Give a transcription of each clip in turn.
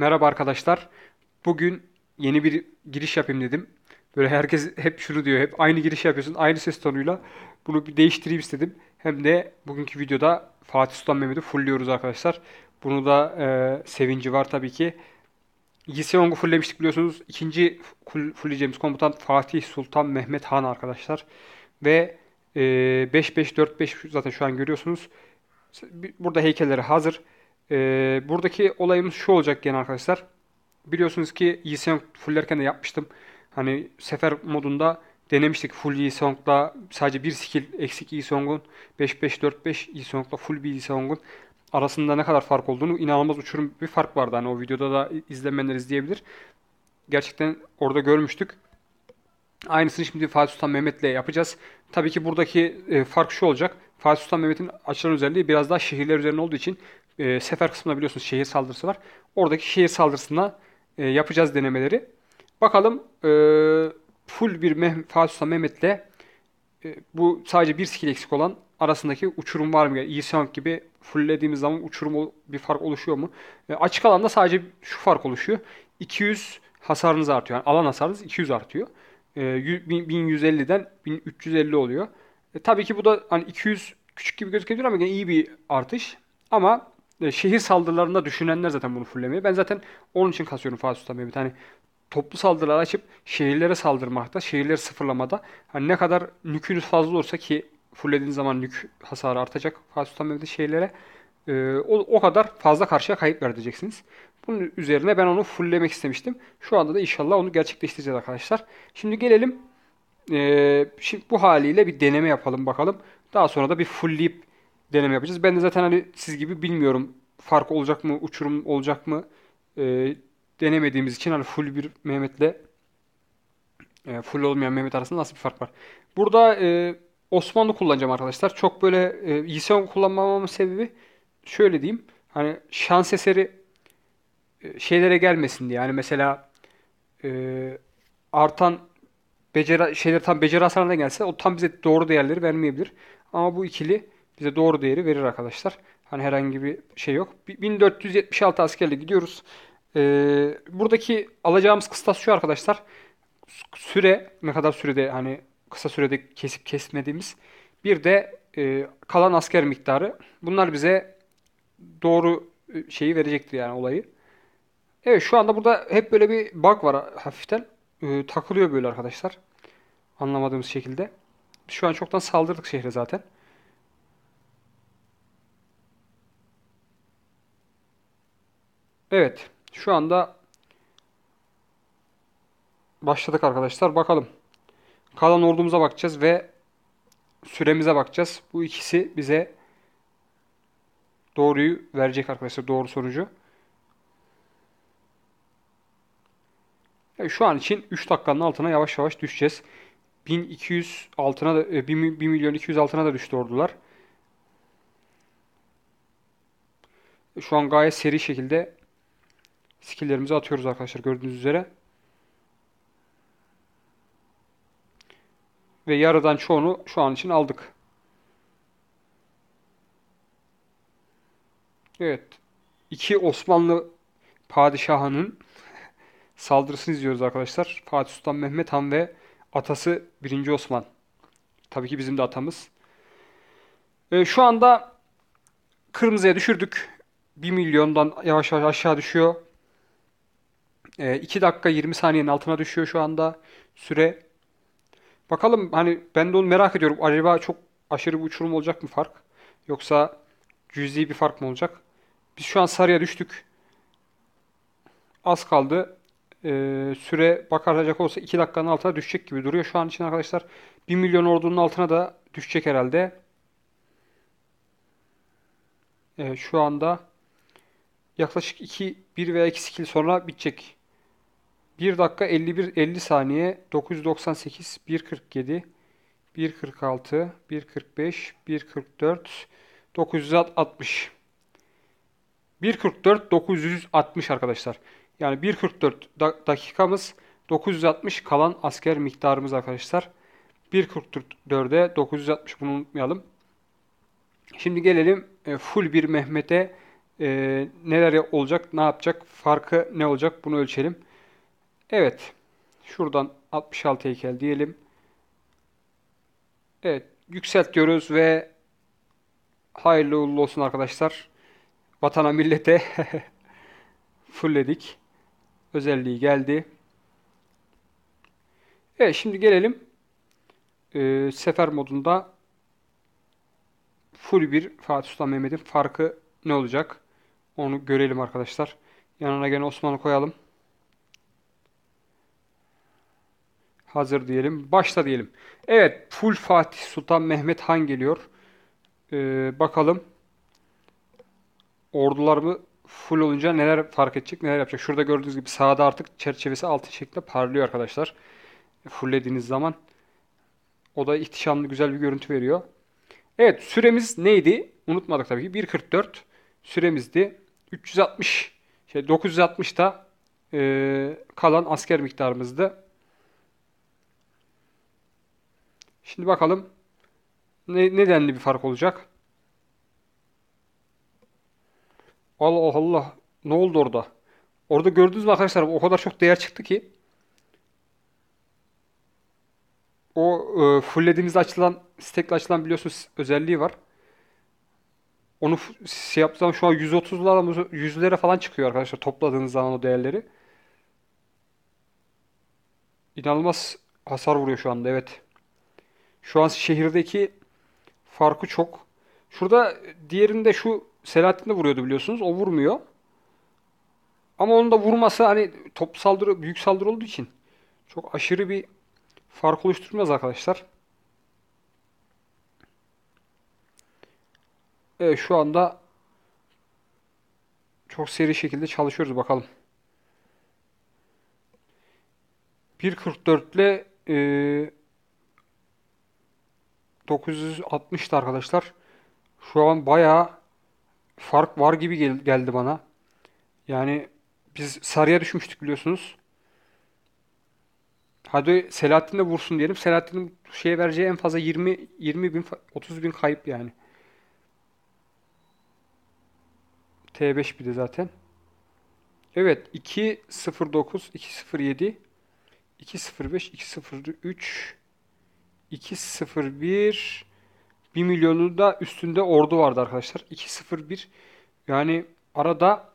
Merhaba arkadaşlar. Bugün yeni bir giriş yapayım dedim. Böyle herkes hep şunu diyor. Hep aynı giriş yapıyorsun. Aynı ses tonuyla. Bunu bir değiştireyim istedim. Hem de bugünkü videoda Fatih Sultan Mehmet'i fullliyoruz arkadaşlar. Bunu da e, sevinci var tabii ki. Yiseong'u fulllemiştik biliyorsunuz. İkinci fullleyeceğimiz komutan Fatih Sultan Mehmet Han arkadaşlar. Ve 5-5-4-5 e, zaten şu an görüyorsunuz. Burada heykelleri hazır. Ee, buradaki olayımız şu olacak gene arkadaşlar. Biliyorsunuz ki Yisong fullerken de yapmıştım. Hani sefer modunda denemiştik full Yisong'la sadece bir skill eksik Yisong'un 5-5-4-5 Yisong'la full bir Yisong'un arasında ne kadar fark olduğunu inanılmaz uçurum bir fark vardı. Hani o videoda da izlemenler izleyebilir. Gerçekten orada görmüştük. Aynısını şimdi Fatih Sultan Mehmet'le yapacağız. Tabii ki buradaki e, fark şu olacak. Fatih Sultan Mehmet'in açılan özelliği biraz daha şehirler üzerine olduğu için e, sefer kısmında biliyorsunuz şehir saldırısı var. Oradaki şehir saldırısına e, yapacağız denemeleri. Bakalım e, full bir Meh Fatih Sultan Mehmet'le e, bu sadece bir skill eksik olan arasındaki uçurum var mı? Yani İsyank gibi fulllediğimiz zaman uçurum bir fark oluşuyor mu? E, açık alanda sadece şu fark oluşuyor. 200 hasarınız artıyor. Yani alan hasarınız 200 artıyor. E, 1150'den 1350 oluyor. E, tabii ki bu da hani 200 küçük gibi gözükebilir ama yani iyi bir artış. Ama e, şehir saldırılarında düşünenler zaten bunu fullemeyi. Ben zaten onun için kasıyorum Fatih Sultan Mehmet. Hani toplu saldırılar açıp şehirlere saldırmakta, şehirleri sıfırlamada hani ne kadar nükünüz fazla olursa ki fullediğin zaman nük hasarı artacak Fatih Sultan Mehmet'in şehirlere e, o, o kadar fazla karşıya kayıp vereceksiniz. Bunun üzerine ben onu fulllemek istemiştim. Şu anda da inşallah onu gerçekleştireceğiz arkadaşlar. Şimdi gelelim e, şimdi bu haliyle bir deneme yapalım bakalım. Daha sonra da bir fullleyip deneme yapacağız. Ben de zaten hani siz gibi bilmiyorum fark olacak mı, uçurum olacak mı e, denemediğimiz için hani full bir Mehmet'le e, full olmayan Mehmet arasında nasıl bir fark var. Burada e, Osmanlı kullanacağım arkadaşlar. Çok böyle e, İsa kullanmamamın sebebi şöyle diyeyim. Hani şans eseri e, şeylere gelmesin diye. Yani mesela e, artan beceri, şeyler tam beceri hasarına gelse o tam bize doğru değerleri vermeyebilir. Ama bu ikili bize doğru değeri verir arkadaşlar. Hani herhangi bir şey yok. 1476 askerle gidiyoruz. Ee, buradaki alacağımız kıstas şu arkadaşlar. Süre ne kadar sürede hani kısa sürede kesip kesmediğimiz. Bir de e, kalan asker miktarı. Bunlar bize doğru e, şeyi verecektir yani olayı. Evet şu anda burada hep böyle bir bug var hafiften. Ee, takılıyor böyle arkadaşlar. Anlamadığımız şekilde. Şu an çoktan saldırdık şehre zaten. Evet. Şu anda başladık arkadaşlar. Bakalım. Kalan ordumuza bakacağız ve süremize bakacağız. Bu ikisi bize doğruyu verecek arkadaşlar. Doğru sonucu. şu an için 3 dakikanın altına yavaş yavaş düşeceğiz. 1200 altına da 1 e, milyon 200 altına da düştü ordular. Şu an gayet seri şekilde skilllerimizi atıyoruz arkadaşlar gördüğünüz üzere. Ve yarıdan çoğunu şu an için aldık. Evet. İki Osmanlı padişahının saldırısını izliyoruz arkadaşlar. Fatih Sultan Mehmet Han ve atası 1. Osman. Tabii ki bizim de atamız. Ee, şu anda kırmızıya düşürdük. 1 milyondan yavaş yavaş aşağı düşüyor. E, ee, 2 dakika 20 saniyenin altına düşüyor şu anda süre. Bakalım hani ben de onu merak ediyorum. Acaba çok aşırı bir uçurum olacak mı fark? Yoksa cüzi bir fark mı olacak? Biz şu an sarıya düştük. Az kaldı. Ee, süre bakaracak olsa 2 dakikanın altına düşecek gibi duruyor şu an için arkadaşlar. 1 milyon ordunun altına da düşecek herhalde. Ee, şu anda yaklaşık 2, 1 veya 2 skill sonra bitecek. 1 dakika 51 50 saniye 998 147 146 145 144 960 144 960 arkadaşlar. Yani 144 dakikamız 960 kalan asker miktarımız arkadaşlar. 1.44'e 960 bunu unutmayalım. Şimdi gelelim e, full bir Mehmet'e e, neler olacak, ne yapacak, farkı ne olacak bunu ölçelim. Evet. Şuradan 66 heykel diyelim. Evet. yükseltiyoruz ve hayırlı uğurlu olsun arkadaşlar. Vatana millete fullledik. Özelliği geldi. Evet şimdi gelelim e, sefer modunda full bir Fatih Sultan Mehmet'in farkı ne olacak? Onu görelim arkadaşlar. Yanına gene Osman'ı koyalım. Hazır diyelim. Başla diyelim. Evet. Full Fatih Sultan Mehmet Han geliyor. Ee, bakalım. mı full olunca neler fark edecek, neler yapacak. Şurada gördüğünüz gibi sağda artık çerçevesi altın şeklinde parlıyor arkadaşlar. Fullediğiniz zaman. O da ihtişamlı güzel bir görüntü veriyor. Evet süremiz neydi? Unutmadık tabii ki. 1.44 süremizdi. 360 şey 960'da e, kalan asker miktarımızdı. Şimdi bakalım ne, nedenli bir fark olacak. Allah Allah ne oldu orada? Orada gördünüz mü arkadaşlar o kadar çok değer çıktı ki o e, fullediğimizde açılan stekle açılan biliyorsunuz özelliği var. Onu şey yaptığım zaman şu an 130'lara 100'lere falan çıkıyor arkadaşlar topladığınız zaman o değerleri. İnanılmaz hasar vuruyor şu anda evet. Şu an şehirdeki farkı çok. Şurada diğerinde şu Selahattin de vuruyordu biliyorsunuz. O vurmuyor. Ama onun da vurması hani top saldırı büyük saldırı olduğu için çok aşırı bir fark oluşturmaz arkadaşlar. Evet şu anda çok seri şekilde çalışıyoruz bakalım. 1.44 ile e, 960'tı arkadaşlar. Şu an bayağı fark var gibi gel geldi bana. Yani biz sarıya düşmüştük biliyorsunuz. Hadi Selahattin de vursun diyelim. Selahattin'in şeye vereceği en fazla 20 20 bin 30 bin kayıp yani. T5 bir de zaten. Evet 209 207 205 203 201 1 milyonu da üstünde ordu vardı arkadaşlar. 201 yani arada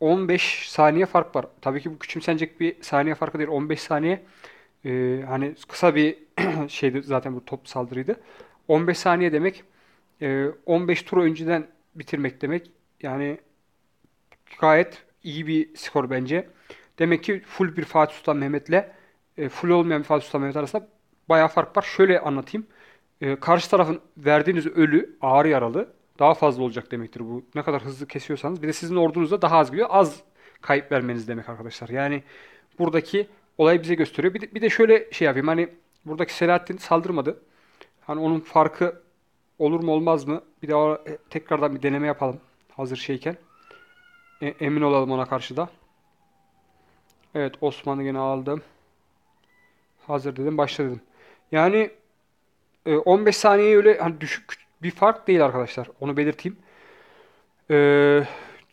15 saniye fark var. Tabii ki bu küçümsenecek bir saniye farkı değil. 15 saniye e, hani kısa bir şeydi zaten bu top saldırıydı. 15 saniye demek e, 15 tur önceden bitirmek demek. Yani gayet iyi bir skor bence. Demek ki full bir Fatih Sultan Mehmet'le e, full olmayan bir Fatih Sultan Mehmet arasında bayağı fark var. Şöyle anlatayım. E, karşı tarafın verdiğiniz ölü, ağır yaralı daha fazla olacak demektir bu. Ne kadar hızlı kesiyorsanız. Bir de sizin ordunuzda daha az gidiyor. Az kayıp vermeniz demek arkadaşlar. Yani buradaki olayı bize gösteriyor. Bir de, bir de şöyle şey yapayım. Hani buradaki Selahattin saldırmadı. Hani onun farkı olur mu olmaz mı? Bir daha e, tekrardan bir deneme yapalım. Hazır şeyken. E, emin olalım ona karşı da. Evet Osman'ı gene aldım. Hazır dedim. Başla dedim. Yani 15 e, saniye öyle hani düşük bir fark değil arkadaşlar. Onu belirteyim. Ee,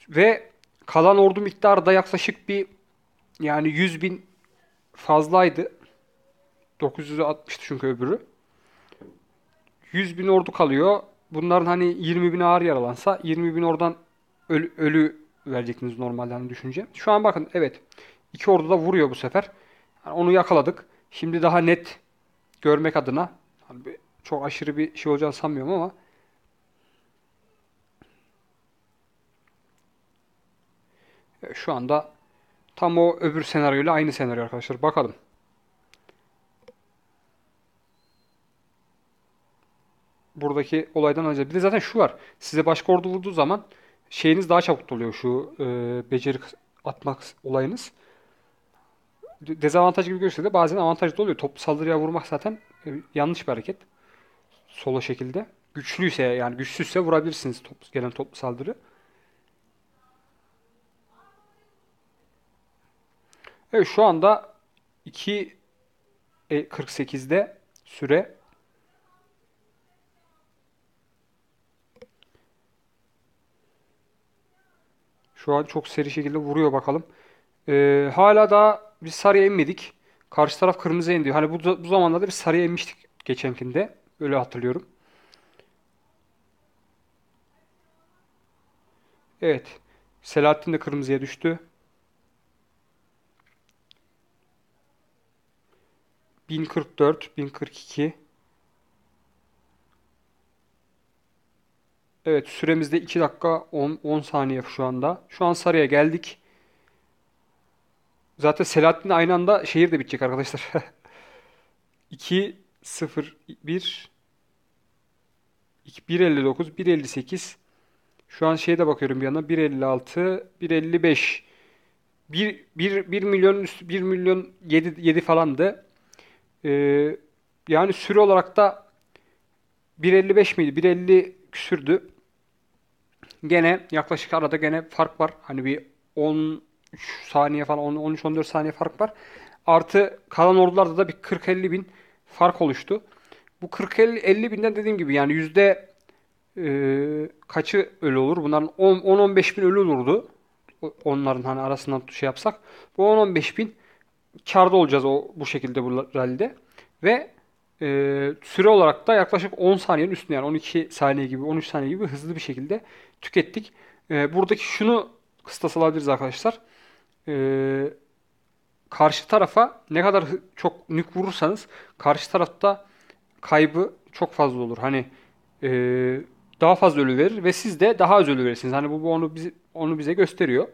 ve kalan ordu miktarı da yaklaşık bir yani 100 bin fazlaydı. 960 çünkü öbürü. 100 bin ordu kalıyor. Bunların hani 20 bin ağır yaralansa 20 bin oradan ölü, ölü verecektiniz normalde hani, düşünce. Şu an bakın evet iki ordu da vuruyor bu sefer. Yani onu yakaladık. Şimdi daha net görmek adına hani çok aşırı bir şey olacağını sanmıyorum ama e, şu anda tam o öbür senaryoyla aynı senaryo arkadaşlar. Bakalım. Buradaki olaydan önce. Bir de zaten şu var. Size başka ordu vurduğu zaman şeyiniz daha çabuk doluyor şu e, beceri atmak olayınız dezavantaj gibi görse de bazen avantajlı oluyor. top saldırıya vurmak zaten e, yanlış bir hareket. Solo şekilde. Güçlüyse yani güçsüzse vurabilirsiniz top, gelen top saldırı. Evet şu anda 2 e, 48'de süre Şu an çok seri şekilde vuruyor bakalım. Ee, hala daha biz sarıya inmedik. Karşı taraf kırmızıya indi. Hani bu, bu zamanlarda bir sarıya inmiştik geçenkinde. Öyle hatırlıyorum. Evet. Selahattin de kırmızıya düştü. 1044, 1042. Evet süremizde iki dakika 10, 10 saniye şu anda. Şu an sarıya geldik. Zaten Selahattin aynı anda şehir de bitecek arkadaşlar. 2 0 1 159 158 şu an şeye de bakıyorum bir yana 156 155 1, 1, 1 milyon üstü 1 milyon 7, 7 falandı. Ee, yani süre olarak da 1.55 miydi? 1.50 küsürdü. Gene yaklaşık arada gene fark var. Hani bir 10 3 saniye falan 13-14 saniye fark var. Artı kalan ordularda da bir 40-50 bin fark oluştu. Bu 40-50 binden dediğim gibi yani yüzde e, kaçı ölü olur? Bunların 10-15 bin ölü olurdu. Onların hani arasından şey yapsak. Bu 10-15 bin karda olacağız o bu şekilde bu rallide. Ve e, süre olarak da yaklaşık 10 saniyenin üstünde yani 12 saniye gibi 13 saniye gibi hızlı bir şekilde tükettik. E, buradaki şunu kıstas alabiliriz arkadaşlar e, karşı tarafa ne kadar çok nük vurursanız karşı tarafta kaybı çok fazla olur. Hani e, daha fazla ölü verir ve siz de daha az ölü verirsiniz. Hani bu, bu onu bize, onu bize gösteriyor.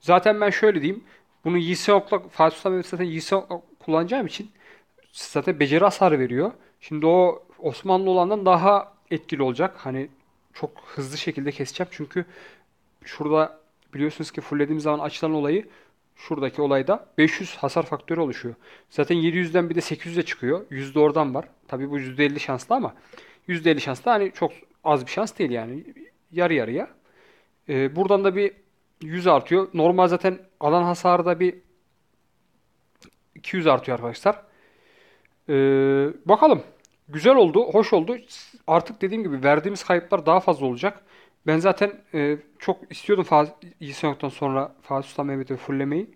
Zaten ben şöyle diyeyim. Bunu Yiseok'la Fatih Sultan zaten Yiseok'la kullanacağım için zaten beceri hasar veriyor. Şimdi o Osmanlı olandan daha etkili olacak. Hani çok hızlı şekilde keseceğim. Çünkü şurada Biliyorsunuz ki fullediğim zaman açılan olayı şuradaki olayda 500 hasar faktörü oluşuyor. Zaten 700'den bir de 800'e çıkıyor. Yüzde oradan var. Tabi bu %50 şanslı ama %50 şanslı hani çok az bir şans değil yani. Yarı yarıya. Ee, buradan da bir 100 artıyor. Normal zaten alan hasarı da bir 200 artıyor arkadaşlar. Ee, bakalım. Güzel oldu, hoş oldu. Artık dediğim gibi verdiğimiz kayıplar daha fazla olacak. Ben zaten e, çok istiyordum Faz İhsan Yok'tan sonra Fatih Sultan Mehmet'i fullemeyi.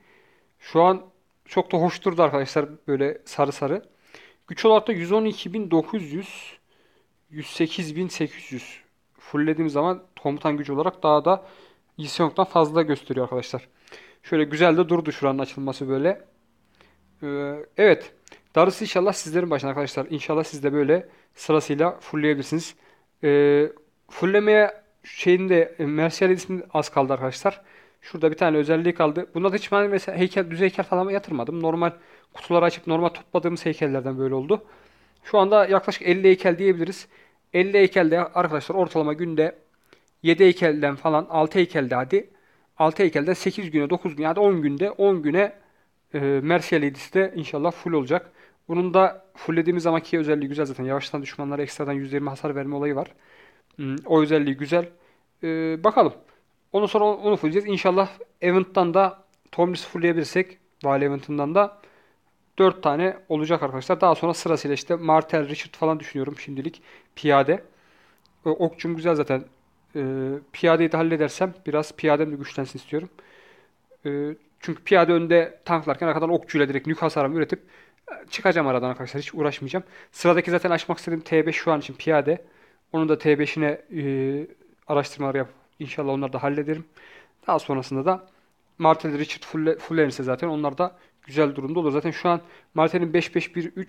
Şu an çok da hoş durdu arkadaşlar böyle sarı sarı. Güç olarak da 112.900 108.800 fulllediğim zaman komutan gücü olarak daha da İhsan Yok'tan fazla gösteriyor arkadaşlar. Şöyle güzel de durdu şuranın açılması böyle. Ee, evet. Darısı inşallah sizlerin başına arkadaşlar. İnşallah siz de böyle sırasıyla fullleyebilirsiniz. Ee, fulllemeye şeyinde e, Mercedes'in az kaldı arkadaşlar. Şurada bir tane özelliği kaldı. Bunda da hiç ben mesela heykel, düz heykel falan yatırmadım. Normal kutuları açıp normal topladığımız heykellerden böyle oldu. Şu anda yaklaşık 50 heykel diyebiliriz. 50 heykelde arkadaşlar ortalama günde 7 heykelden falan 6 heykelde hadi 6 heykelden 8 güne 9 güne hadi 10 günde 10 güne e, Mercedes de inşallah full olacak. Bunun da fulllediğimiz zamanki özelliği güzel zaten. Yavaştan düşmanlara ekstradan %20 hasar verme olayı var. Hmm, o özelliği güzel. Ee, bakalım. Ondan sonra onu fulleyeceğiz. İnşallah Event'tan da Tomlis'i fullleyebilirsek Vali Event'ından da 4 tane olacak arkadaşlar. Daha sonra sırasıyla işte Martel, Richard falan düşünüyorum şimdilik. Piyade. Ee, okçum güzel zaten. Ee, piyadeyi de halledersem biraz piyadem de güçlensin istiyorum. Ee, çünkü piyade önde tanklarken arkadan okçuyla direkt nük hasarımı üretip çıkacağım aradan arkadaşlar. Hiç uğraşmayacağım. Sıradaki zaten açmak istediğim T5 şu an için piyade. Onun da T5'ine e, araştırmalar yap. İnşallah onları da hallederim. Daha sonrasında da Martel Richard fullenirse zaten onlar da güzel durumda olur. Zaten şu an Martel'in 5-5-1-3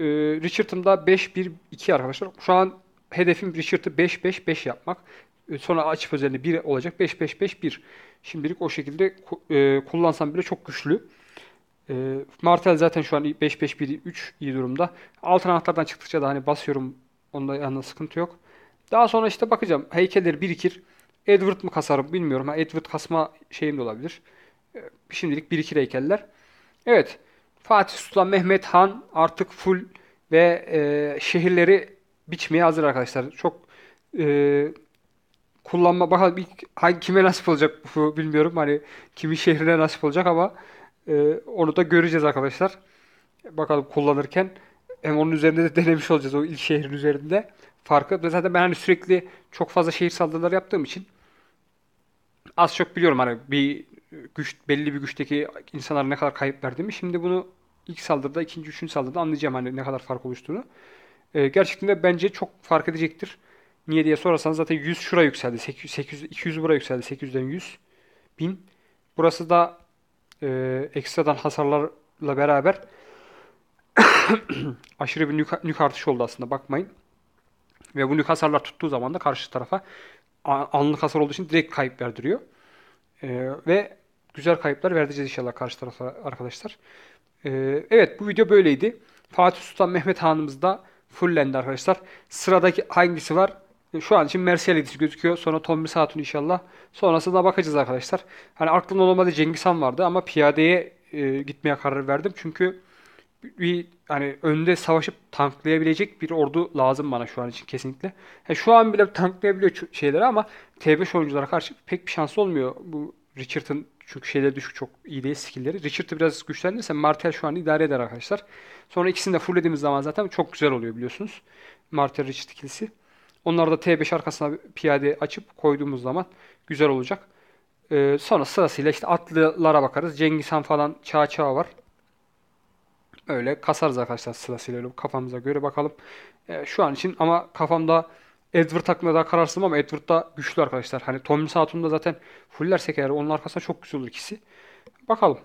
e, Richard'ın da 5-1-2 arkadaşlar. Şu an hedefim Richard'ı 5-5-5 yapmak. E, sonra açıp özelliği 1 olacak. 5-5-5-1. Şimdilik o şekilde e, kullansam bile çok güçlü. E, Martel zaten şu an 5-5-1-3 iyi durumda. Altın anahtardan çıktıkça da hani basıyorum Onda yanında sıkıntı yok. Daha sonra işte bakacağım. Heykeller birikir. Edward mı kasarım bilmiyorum. Ha, Edward kasma şeyim de olabilir. Ee, şimdilik birikir heykeller. Evet. Fatih Sultan Mehmet Han artık full ve e, şehirleri biçmeye hazır arkadaşlar. Çok e, kullanma bakalım ilk hangi kime nasip olacak bu bilmiyorum. Hani kimin şehrine nasip olacak ama e, onu da göreceğiz arkadaşlar. Bakalım kullanırken hem onun üzerinde de denemiş olacağız o ilk şehrin üzerinde. Farkı zaten ben hani sürekli çok fazla şehir saldırıları yaptığım için az çok biliyorum hani bir güç belli bir güçteki insanlar ne kadar kayıp verdiğimi. Şimdi bunu ilk saldırıda, ikinci, üçüncü saldırıda anlayacağım hani ne kadar fark oluştuğunu. Ee, gerçekten de bence çok fark edecektir. Niye diye sorarsanız zaten 100 şura yükseldi. 800, 800 200 bura yükseldi. 800'den 100. 1000. Burası da e, ekstradan hasarlarla beraber aşırı bir nük, nük artışı oldu aslında bakmayın. Ve bu nük hasarlar tuttuğu zaman da karşı tarafa anlık hasar olduğu için direkt kayıp verdiriyor. Ee, ve güzel kayıplar verdireceğiz inşallah karşı tarafa arkadaşlar. Ee, evet bu video böyleydi. Fatih Sultan Mehmet Hanımız da fullendi arkadaşlar. Sıradaki hangisi var? Ee, şu an için Mercedes gözüküyor. Sonra Tommy Satun inşallah. Sonrasında bakacağız arkadaşlar. Hani aklımda olmadı Cengiz Han vardı ama piyadeye e, gitmeye karar verdim. Çünkü bir hani önde savaşıp tanklayabilecek bir ordu lazım bana şu an için kesinlikle. Yani şu an bile tanklayabiliyor şeyleri ama T5 oyunculara karşı pek bir şansı olmuyor. Bu Richard'ın çünkü şeyleri düşük çok iyi değil skillleri. Richard'ı biraz güçlendirirse Martel şu an idare eder arkadaşlar. Sonra ikisini de fullediğimiz zaman zaten çok güzel oluyor biliyorsunuz. Martel Richard ikilisi. Onları da T5 arkasına piyade açıp koyduğumuz zaman güzel olacak. Ee, sonra sırasıyla işte atlılara bakarız. Cengiz Han falan çağ çağ var öyle kasarız arkadaşlar sırasıyla öyle kafamıza göre bakalım. E, şu an için ama kafamda Edward hakkında daha kararsızım ama Edward da güçlü arkadaşlar. Hani Tommy Satum'da zaten fullersek eğer onun arkasında çok güçlü olur ikisi. Bakalım.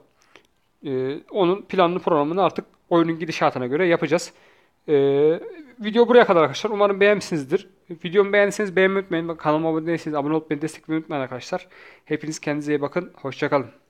E, onun planlı programını artık oyunun gidişatına göre yapacağız. E, video buraya kadar arkadaşlar. Umarım beğenmişsinizdir. Videomu beğendiyseniz beğenmeyi unutmayın. Kanalıma abone değilseniz abone olup beni destekleyin unutmayın arkadaşlar. Hepiniz kendinize iyi bakın. Hoşçakalın.